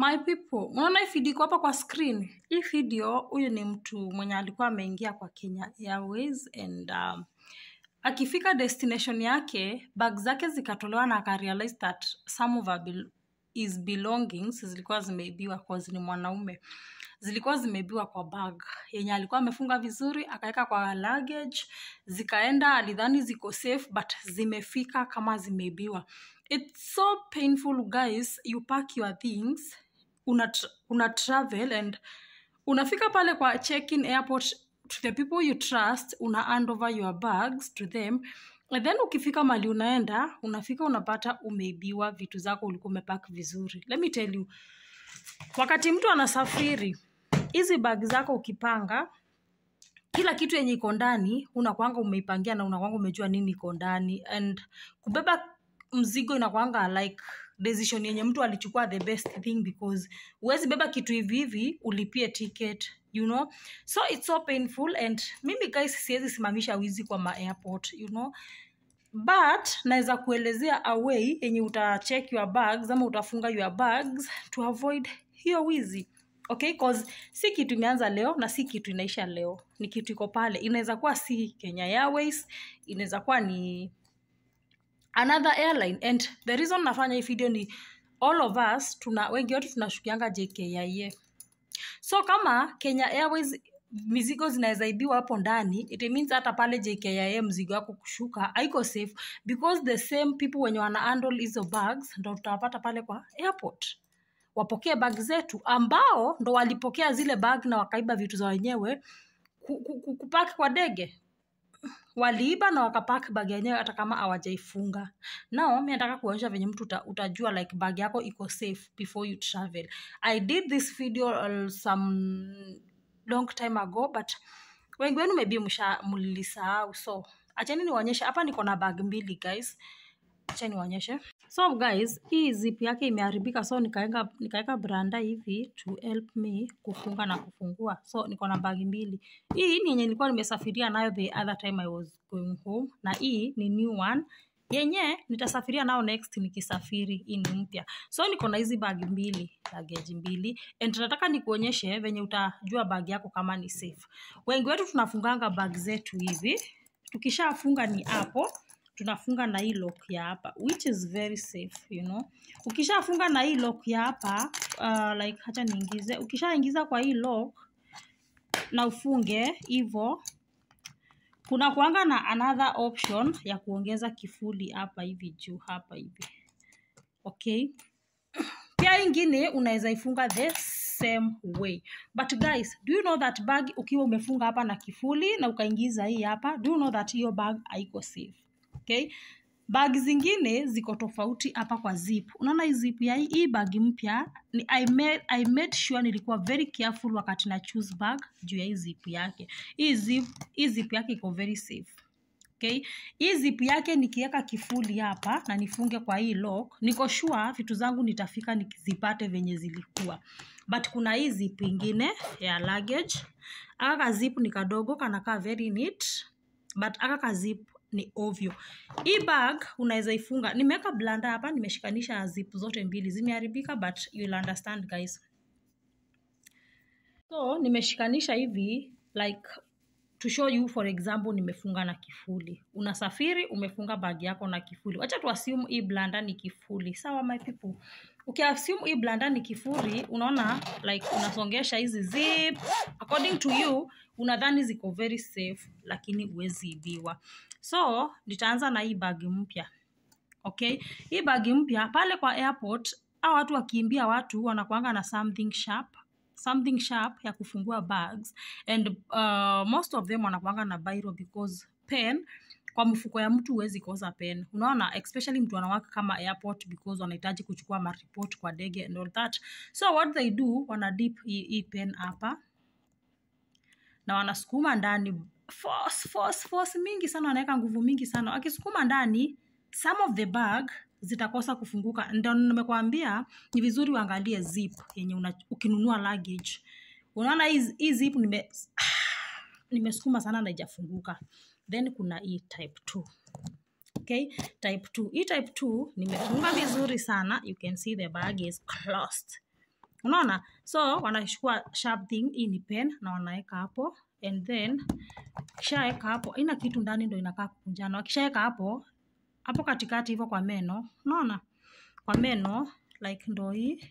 My people, unaona hii video hapa kwa screen. Hii video, huyu ni mtu mwenye alikuwa ameingia kwa Kenya Airways and um, akifika destination yake bag zake zikatolewa na akarealize that some of his belongings zilikuwa zimeibiwa kwa ni mwanaume, zilikuwa zimeibiwa kwa bag yenye alikuwa amefunga vizuri, akaweka kwa luggage, zikaenda, alidhani ziko safe but zimefika kama zimeibiwa. It's so painful guys, you pack your things una, una travel and unafika pale kwa checkin airport to the people you trust una hand over your bags to them and then ukifika mali unaenda unafika unapata umeibiwa vitu zako ulikuwa umepack vizuri let me tell you wakati mtu anasafiri hizi bag zako ukipanga kila kitu yenye iko ndani unakwanga umeipangia na unakwanga umejua nini iko ndani and kubeba mzigo inakwanga like decision yenye mtu alichukua the best thing because huwezi beba kitu hivi hivi ulipie ticket you know so it's so painful and mimi guys siwezi simamisha wizi kwa ma airport you know but naweza kuelezea away yenye utacheck your bags ama utafunga your bags to avoid hiyo wizi okay cause si kitu imeanza leo na si kitu inaisha leo ni kitu iko pale inaweza kuwa si kenya airways inaweza kuwa ni another airline and the reason nafanya hii video ni all of us tuna wengi wetu tunashukianga JKIA. So kama Kenya Airways mizigo zinaweza ibiwa hapo ndani, it means hata pale JKIA mzigo wako kushuka haiko safe because the same people wenye wana handle hizo bags ndo tutawapata pale kwa airport wapokee bag zetu, ambao ndo walipokea zile bag na wakaiba vitu za wenyewe kupaki kwa dege waliiba na wakapack bag yenyewe hata kama hawajaifunga. Nao mimi nataka kuonyesha venye mtu uta, utajua like bag yako iko safe before you travel. I did this video uh, some long time ago but wengi wenu maybe msha mlisahau so acheni nionyeshe hapa. Niko na bag mbili guys, acheni nionyeshe So guys, hii zip yake imeharibika, so nikaeka nikaweka branda hivi to help me kufunga na kufungua. So niko na bagi mbili. Hii ni yenye nilikuwa nimesafiria nayo the other time I was going home, na hii ni new one yenye nitasafiria nao next nikisafiri. ini mpya, so niko na hizi bagi mbili bageji mbili and nataka nikuonyeshe venye utajua bagi yako kama ni safe. Wengi wetu tunafunganga bag zetu hivi, tukishafunga ni hapo tunafunga na hii lock ya hapa which is very safe you know ukishafunga na hii lock ya hapa uh, like hata niingize ukishaingiza kwa hii lock na ufunge hivyo kuna kuanga na another option ya kuongeza kifuli hapa hivi juu hapa hivi okay pia ingine unaweza ifunga the same way but guys do you know that bag ukiwa umefunga hapa na kifuli na ukaingiza hii hapa do you know that hiyo bag haiko safe okay bag zingine ziko tofauti hapa kwa zip unaona hii zip ya hii bag mpya ni I made, I made sure nilikuwa very careful wakati na choose bag juu ya hii zip yake hii zip, hii zip yake iko very safe okay hii zip yake nikiweka kifuli hapa na nifunge kwa hii lock niko sure vitu zangu nitafika nikizipate venye zilikuwa but kuna hii zip ingine ya luggage aka zip ni kadogo kanakaa very neat but aka kazip ni ovyo. Hii bag unaweza ifunga. Nimeweka blanda hapa, nimeshikanisha zip zote mbili. Zimeharibika but you'll understand guys. So nimeshikanisha hivi like to show you for example nimefunga na kifuli unasafiri umefunga bagi yako na kifuli wacha tuasiumu hii blanda ni kifuli sawa my people ukiasiumu hii blanda ni kifuli unaona like unasongesha hizi zip according to you unadhani ziko very safe lakini huwezi ibiwa so nitaanza na hii bagi mpya okay hii bagi mpya pale kwa airport au watu wakiimbia watu wanakuanga na something sharp something sharp ya kufungua bags and uh, most of them wanakwanga na bairo because pen kwa mfuko ya mtu huwezi kosa pen. Unaona, especially mtu anawaka kama airport because wanahitaji kuchukua maripot kwa dege and all that. So what they do, wana dip hii, hii pen hapa na wanasukuma ndani force, force, force mingi sana, wanaweka nguvu mingi sana. Akisukuma ndani some of the bag zitakosa kufunguka. Ndio nimekwambia ni vizuri uangalie zip yenye una, ukinunua luggage. Unaona hii zip nime nimesukuma sana na haijafunguka. Then kuna hii type 2. Okay, type 2. Hii type 2 nimefunga vizuri sana. You can see the bag is closed. Unaona? So wanachukua sharp thing, hii ni pen na wanaweka hapo and then kishaeka hapo, ina kitu ndani ndio inakaa kukunjana. Wakishaeka hapo hapo katikati hivyo kwa meno, unaona kwa meno like ndo hii.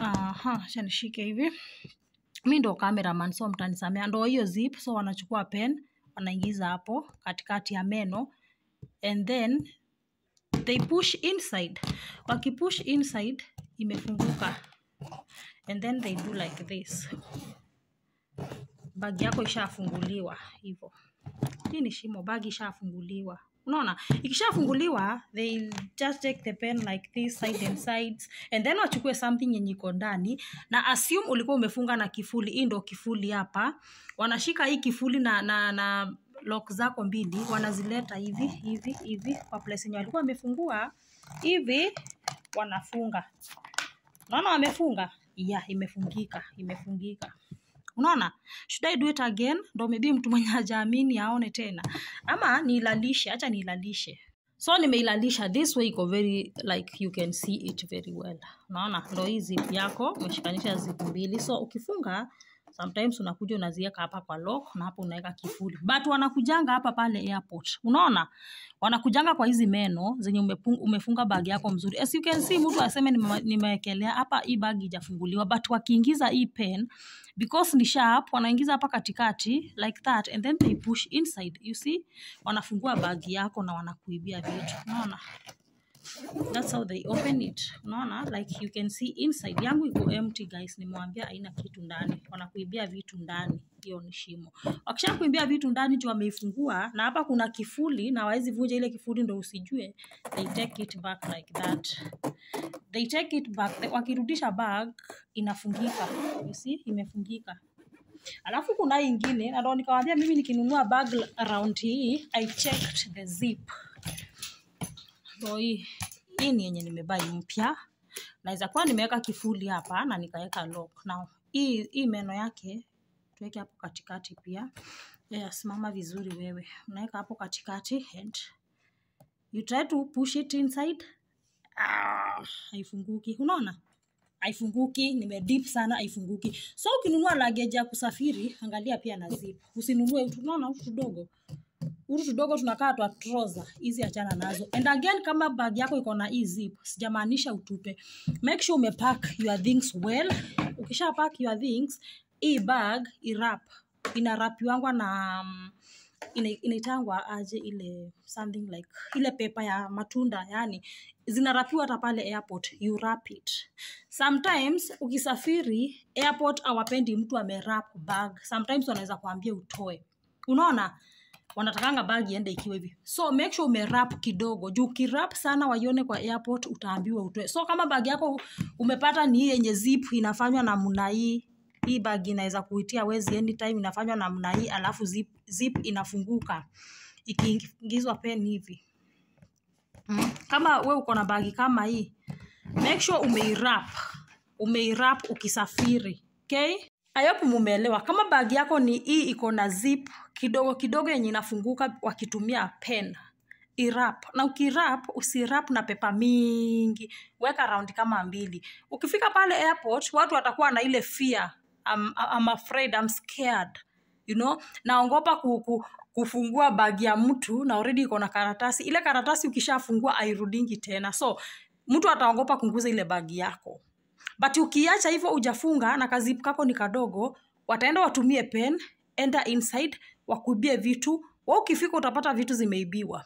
Aha, acha nishike hivi. Mi ndo cameraman, so mtanisamea. Ndo hiyo zip, so wanachukua pen wanaingiza hapo katikati ya meno and then they push inside. Wakipush inside imefunguka and then they do like this. Bagi yako ishafunguliwa hivyo. Hii ni shimo, bagi ishafunguliwa unaona ikishafunguliwa they just take the pen like this side and sides and then wachukue something yenye iko ndani na assume ulikuwa umefunga na kifuli hii ndo kifuli hapa wanashika hii kifuli na, na, na lock zako mbili wanazileta hivi hivi hivi kwa place yenye walikuwa wamefungua hivi wanafunga naona wamefunga ya yeah, imefungika imefungika Unaona, should I do it again? Ndo maybe mtu mwenye hajaamini aone tena, ama niilalishe, acha niilalishe so nimeilalisha this way iko very like you can see it very well unaona ndo hii zip yako umeshikanisha zip mbili so ukifunga Sometimes unakuja unaziweka hapa kwa lock na hapo unaweka kifuli. But wanakujanga hapa pale airport. Unaona? Wanakujanga kwa hizi meno zenye umefunga bag yako mzuri. As you can see mtu aseme nimewekelea hapa hii bag ijafunguliwa but wakiingiza hii pen because ni sharp wanaingiza hapa katikati like that and then they push inside. You see? Wanafungua bag yako na wanakuibia vitu. Unaona? that's how they open it. Unaona, like you can see inside yangu iko empty guys, nimewambia haina kitu ndani, wanakuibia vitu ndani. Hiyo ni shimo. Wakishakuibia vitu ndani juu wameifungua, na hapa kuna kifuli na wawezi vunja ile kifuli ndo usijue. They take it back like that, they take it back. Wakirudisha bag inafungika, you see, imefungika Alafu kuna ingine na ndo nikawaambia mimi nikinunua bag around hii I checked the zip. So hii, hii ni yenye nimebai mpya. Naweza kuwa nimeweka kifuli hapa na nikaweka lock. Now hii, hii meno yake tuweke hapo katikati pia. Yeah, simama vizuri wewe. Unaweka hapo katikati and you try to push it inside. Ah, haifunguki. Unaona? haifunguki, nime deep sana haifunguki. So ukinunua luggage ya kusafiri, angalia pia na zip. Usinunue, unaona utu dogo. Huku kidogo tunakaa twa troza Hizi achana nazo. And again kama bag yako iko na hii zip, sijamaanisha utupe. Make sure umepack your things well. Ukisha pack your things, hii bag irap. Inarapiwangwa na mm, inaitangwa aje ile something like ile pepa ya matunda yani zinarapiwa hata pale airport you wrap it sometimes ukisafiri airport awapendi mtu amerap bag sometimes wanaweza kuambia utoe unaona wanatakanga bagi ende ikiwa hivi so make sure umerap kidogo juu kirap sana waione kwa airport utaambiwa utoe so kama bagi yako umepata ni yenye zip inafanywa namna hii hii bagi inaweza kuitia wezi anytime inafanywa namna hii alafu zip, zip inafunguka ikiingizwa pen hivi Hmm. kama we uko na bagi kama hii make sure umeirap umeirap ukisafiri okay I mumeelewa. Kama bagi yako ni hii iko na zip kidogo kidogo yenye inafunguka wakitumia pen irap na ukirap usirap na pepa mingi, weka round kama mbili. Ukifika pale airport, watu watakuwa na ile fear, I'm, I'm afraid, I'm scared you know, naogopa kuku, kufungua bagi ya mtu na already iko na karatasi. Ile karatasi ukishafungua airudingi tena, so mtu ataongopa kunguza ile bagi yako but ukiacha hivyo ujafunga na kazi kako ni kadogo wataenda watumie pen enda inside wakubie vitu wa ukifika utapata vitu zimeibiwa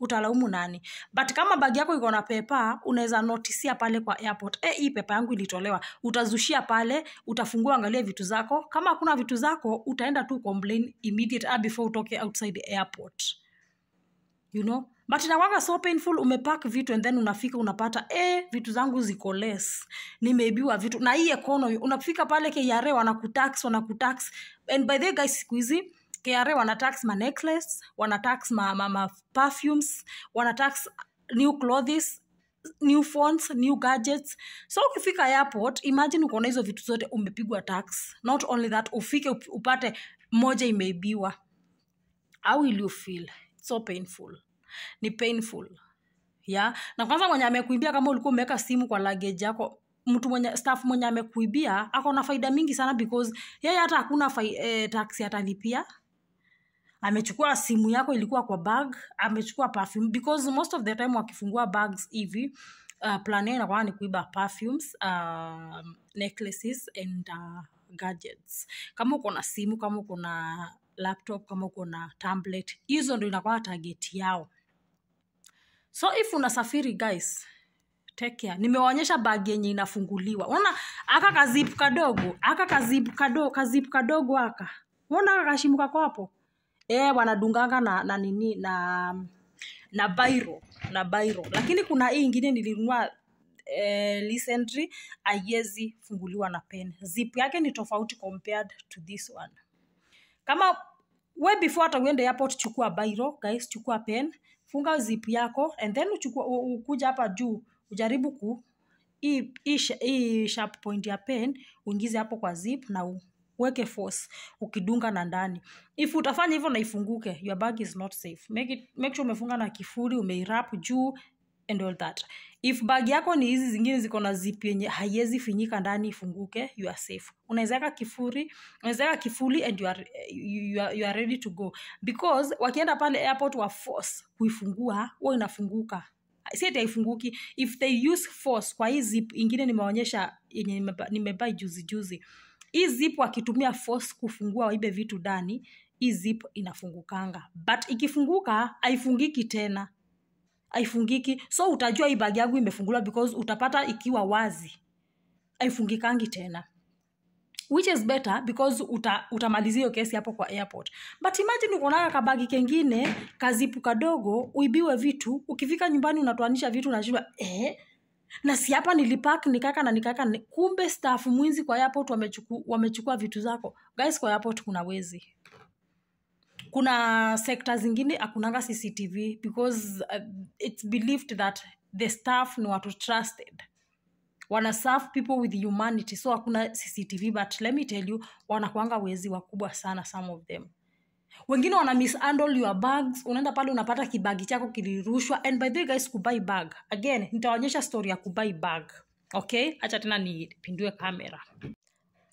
utalaumu nani but kama bagi yako iko na pepa unaweza notisia pale kwa airport e, hii pepa yangu ilitolewa utazushia pale utafungua angalia vitu zako kama hakuna vitu zako utaenda tu complain immediate ah, before utoke outside airport you know but inakwanga so painful umepack vitu and then unafika unapata eh, vitu zangu ziko less nimeibiwa vitu na hii economy unafika pale KRA wanakutax wanakutax and by the way guys siku hizi KRA wanatax ma necklace wanatax ma, ma, ma perfumes wanatax new clothes new phones new gadgets so ukifika airport imagine ukona hizo vitu zote umepigwa tax not only that ufike upate moja imeibiwa how will you feel so painful ni painful ya na kwanza mwenye amekuibia kama ulikuwa umeweka simu kwa luggage yako mtu mwenye staff mwenye amekuibia ako na faida mingi sana because yeye hata hakuna eh, taxi atalipia amechukua simu yako ilikuwa kwa bag amechukua perfume because most of the time wakifungua bags hivi uh, plan yao inakwaa ni kuiba perfumes uh, necklaces and uh, gadgets kama uko na simu kama uko na laptop kama uko na tablet hizo ndo inakuwa target yao so if unasafiri guys take care nimewaonyesha bag yenye inafunguliwa unaona aka kazip kadogo aka kazip kadogo kazip kadogo aka unaona aka kashimuka kwapo eh wanadunganga na, na nini na na bairo na bairo lakini kuna hii ingine nilinunua eh, lisentry aiwezi funguliwa na pen zip yake ni tofauti compared to this one kama we before hata uende airport chukua bairo guys chukua pen funga zip yako and then uchukua, ukuja hapa juu ujaribu ku hii, sharp point ya pen uingize hapo kwa zip na u, weke force ukidunga na ndani. If utafanya hivyo na ifunguke, your bag is not safe. Make, it, make sure umefunga na kifuri, umeirap juu and all that if bag yako ni hizi zingine ziko na zip yenye haiwezi finyika ndani ifunguke you are safe unawezeka kifuri unawezeka kifuli and you are, you, are, you are ready to go because wakienda pale airport wa force kuifungua huwa inafunguka sieti haifunguki if they use force kwa hii zip ingine nimeonyesha yenye nimebai juzi juzi hii zip wakitumia force kufungua waibe vitu ndani hii zip inafungukanga but ikifunguka haifungiki tena haifungiki so utajua hii bagi yangu imefunguliwa because utapata ikiwa wazi haifungikangi tena which is better because uta, utamalizia hiyo kesi hapo kwa airport but imagine ukonaga kabagi kengine kazipu kadogo uibiwe vitu ukifika nyumbani unatoanisha vitu unashindwa eh? na si hapa nilipak nikaka na nikaka kumbe staff mwinzi kwa airport wamechukua, wamechukua vitu zako guys kwa airport kuna wezi kuna sekta zingine akunanga cctv because uh, its believed that the staff ni watu trusted wana serve people with humanity so hakuna cctv but let me tell you wanakuanga wezi wakubwa sana some of them wengine wana misandle your bags unaenda pale unapata kibagi chako kilirushwa and by the way guys kubai bag again nitaonyesha story ya kubai bag okay hacha tena nipindue kamera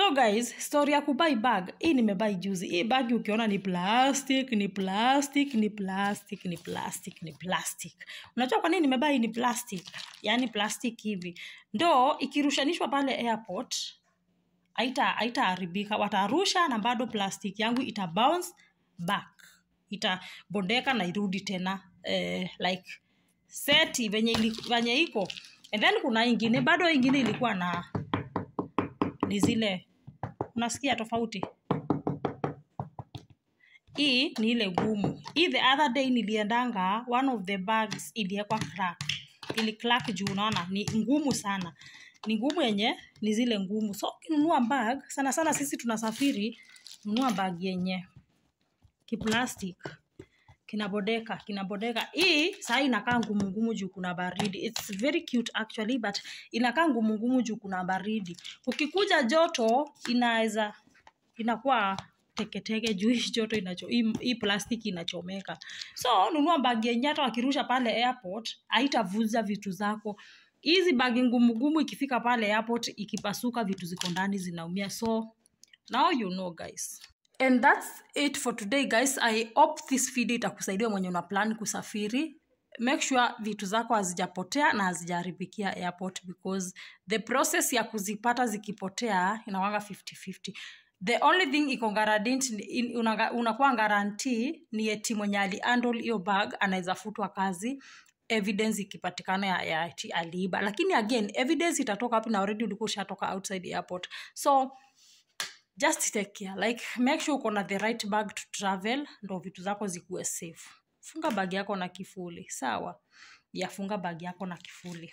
so guys story ya kubai bag hii nimebai juzi hii bag ukiona ni plastic ni plastic ni plastic ni plastic ni plastic unajua kwa nini nimebai ni plastic yani plastic hivi ndo ikirushanishwa pale airport aita aita watarusha na bado plastic yangu ita bounce back itabondeka na irudi tena eh, like seti venye, venye iko and then kuna ingine bado ingine ilikuwa na ni zile unasikia tofauti hii ni ile gumu hii the other day niliendanga one of the bags iliekwa crack ili crack juu unaona ni ngumu sana ni ngumu yenye ni zile ngumu so kinunua bag sana sana sisi tunasafiri nunua bag yenye kiplastic kinabodeka kinabodeka. Hii saa inakaa ngumu ngumu juu kuna baridi. It's very cute actually but inakaa ngumu ngumu juu kuna baridi. Ukikuja joto inaweza inakuwa teketeke juu hii joto inacho hii plastiki inachomeka. So nunua bagi yenye hata wakirusha pale airport haitavuza vitu zako. Hizi bagi ngumu ngumu ikifika pale airport ikipasuka, vitu ziko ndani zinaumia. So now you know guys and that's it for today guys i hope this video itakusaidia mwenye una plan kusafiri make sure vitu zako hazijapotea na hazijaharibikia airport because the process ya kuzipata zikipotea inawanga 50 the only thing iko unakuwa guarantee ni eti mwenye handle hiyo bag anaweza futwa kazi evidence ikipatikana ya, ya aliiba lakini again evidence itatoka wapi na already ulikuwa ushatoka outside airport so just take care like make sure uko na the right bag to travel ndo vitu zako zikuwe safe funga bag yako na kifuli sawa yafunga bag yako na kifuli